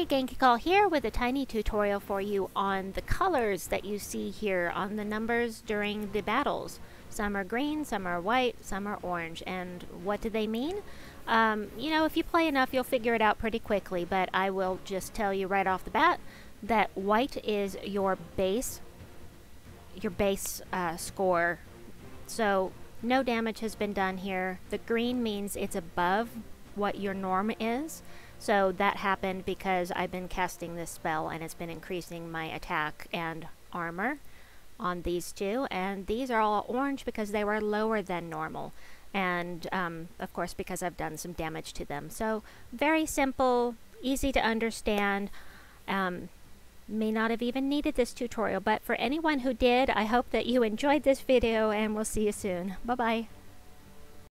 Hi, Genki Call here with a tiny tutorial for you on the colors that you see here on the numbers during the battles. Some are green, some are white, some are orange. And what do they mean? Um, you know, if you play enough, you'll figure it out pretty quickly, but I will just tell you right off the bat that white is your base, your base uh, score. So no damage has been done here. The green means it's above what your norm is. So that happened because I've been casting this spell and it's been increasing my attack and armor on these two. And these are all orange because they were lower than normal. And um, of course, because I've done some damage to them. So very simple, easy to understand. Um, may not have even needed this tutorial, but for anyone who did, I hope that you enjoyed this video and we'll see you soon. Bye-bye.